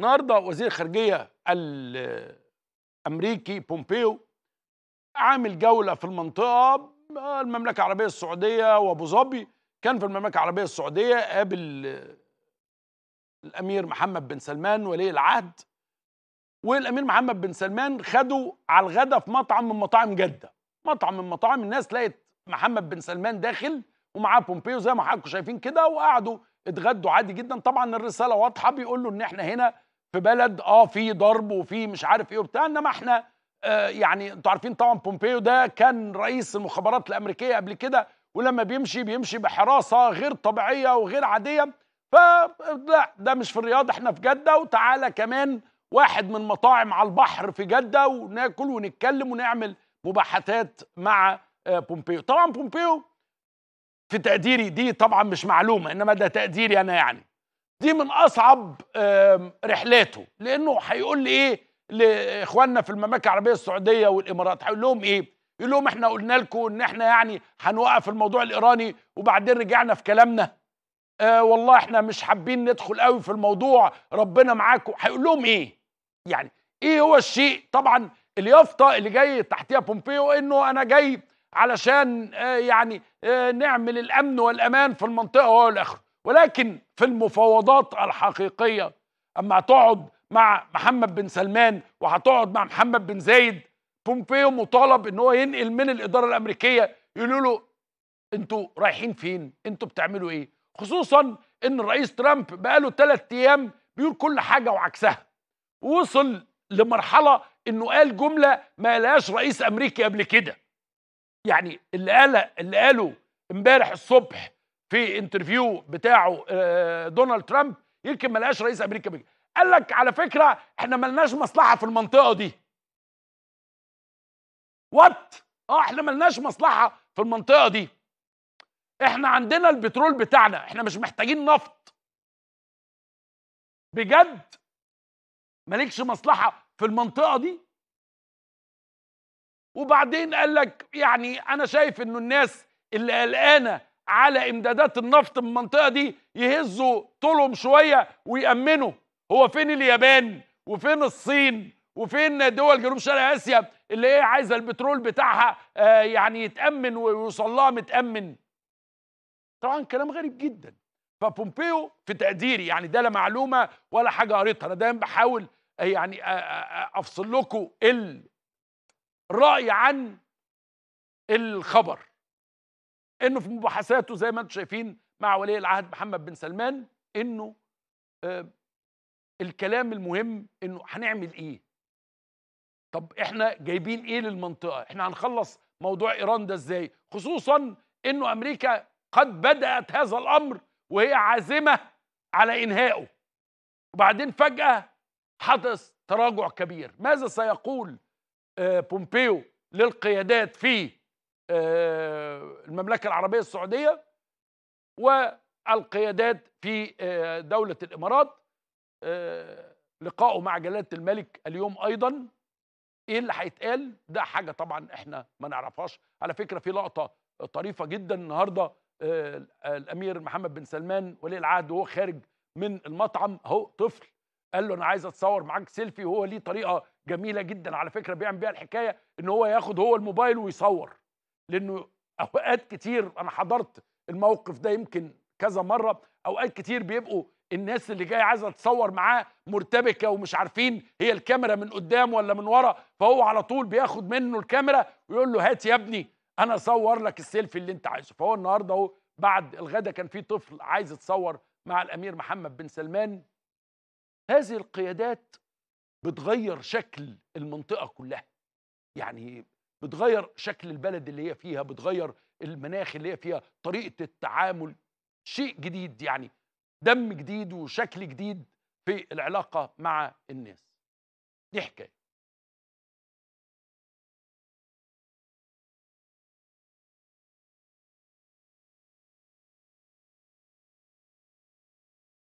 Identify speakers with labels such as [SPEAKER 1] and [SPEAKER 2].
[SPEAKER 1] النهارده وزير الخارجيه الامريكي بومبيو عامل جوله في المنطقه المملكه العربيه السعوديه وابو ظبي كان في المملكه العربيه السعوديه قابل الامير محمد بن سلمان ولي العهد والامير محمد بن سلمان خدوا على الغدا في مطعم من مطاعم جده مطعم من مطاعم الناس لقت محمد بن سلمان داخل ومعاه بومبيو زي ما حضراتكم شايفين كده وقعدوا اتغدوا عادي جدا طبعا الرساله واضحه بيقول له ان احنا هنا في بلد اه في ضرب وفي مش عارف ايه وبتاع انما احنا آه يعني انتوا عارفين طبعا بومبيو ده كان رئيس المخابرات الامريكيه قبل كده ولما بيمشي بيمشي بحراسه غير طبيعيه وغير عاديه فلا ده مش في الرياض احنا في جده وتعالى كمان واحد من مطاعم على البحر في جده وناكل ونتكلم ونعمل مباحثات مع آه بومبيو طبعا بومبيو في تقديري دي طبعا مش معلومه انما ده تقديري انا يعني دي من اصعب رحلاته لانه هيقول لي ايه لاخواننا في المملكه العربيه السعوديه والامارات هيقول لهم ايه يقول لهم احنا قلنا لكم ان احنا يعني هنوقف الموضوع الايراني وبعدين رجعنا في كلامنا آه والله احنا مش حابين ندخل قوي في الموضوع ربنا معاكم هيقول لهم ايه يعني ايه هو الشيء طبعا اليافطه اللي جاي تحتيها بومبيو انه انا جاي علشان آه يعني آه نعمل الامن والامان في المنطقه والى اخره ولكن في المفاوضات الحقيقية أما هتقعد مع محمد بن سلمان وهتقعد مع محمد بن زايد بومبيو مطالب ان هو ينقل من الاداره الامريكيه يقولوا له انتوا رايحين فين؟ انتوا بتعملوا ايه؟ خصوصا ان الرئيس ترامب بقاله ثلاث ايام بيقول كل حاجه وعكسها وصل لمرحله انه قال جمله ما قالهاش رئيس امريكي قبل كده يعني اللي قاله اللي قاله امبارح الصبح في انترفيو بتاعه آه، دونالد ترامب يمكن ما لقاش رئيس امريكا بيجي قال لك على فكره احنا ما لناش مصلحه في المنطقه دي وات اه احنا ما لناش مصلحه في المنطقه دي احنا عندنا البترول بتاعنا احنا مش محتاجين نفط بجد مالكش مصلحه في المنطقه دي وبعدين قال لك يعني انا شايف انه الناس اللي قلقانه على امدادات النفط من المنطقه دي يهزوا طولهم شويه ويامنوا هو فين اليابان وفين الصين وفين دول جنوب شرق اسيا اللي هي عايزه البترول بتاعها آه يعني يتامن ويوصل لها متامن طبعا كلام غريب جدا فبومبيو في تقديري يعني ده لا معلومه ولا حاجه قريتها انا دايما بحاول آه، يعني آه، آه، افصل لكم الراي عن الخبر انه في مباحثاته زي ما انتم شايفين مع ولي العهد محمد بن سلمان انه آه الكلام المهم انه هنعمل ايه طب احنا جايبين ايه للمنطقه احنا هنخلص موضوع ايران ده ازاي خصوصا انه امريكا قد بدات هذا الامر وهي عازمه على انهائه وبعدين فجاه حدث تراجع كبير ماذا سيقول آه، بومبيو للقيادات في آه، المملكة العربية السعودية والقيادات في آه، دولة الإمارات آه، لقائه مع جلالة الملك اليوم أيضا إيه اللي هيتقال ده حاجة طبعا إحنا ما نعرفهاش على فكرة في لقطة طريفة جدا النهاردة الأمير محمد بن سلمان ولي العهد وهو خارج من المطعم هو طفل قال له انا عايز اتصور معاك سيلفي وهو ليه طريقه جميله جدا على فكره بيعمل بيها الحكايه ان هو ياخد هو الموبايل ويصور لانه اوقات كتير انا حضرت الموقف ده يمكن كذا مره اوقات كتير بيبقوا الناس اللي جايه عايزه تتصور معاه مرتبكه ومش عارفين هي الكاميرا من قدام ولا من ورا فهو على طول بياخد منه الكاميرا ويقول له هات يا ابني انا اصور لك السيلفي اللي انت عايزه فهو النهارده اهو بعد الغدا كان في طفل عايز يتصور مع الامير محمد بن سلمان هذه القيادات بتغير شكل المنطقه كلها يعني بتغير شكل البلد اللي هي فيها بتغير المناخ اللي هي فيها طريقه التعامل شيء جديد يعني دم جديد وشكل جديد في العلاقه مع الناس دي حكايه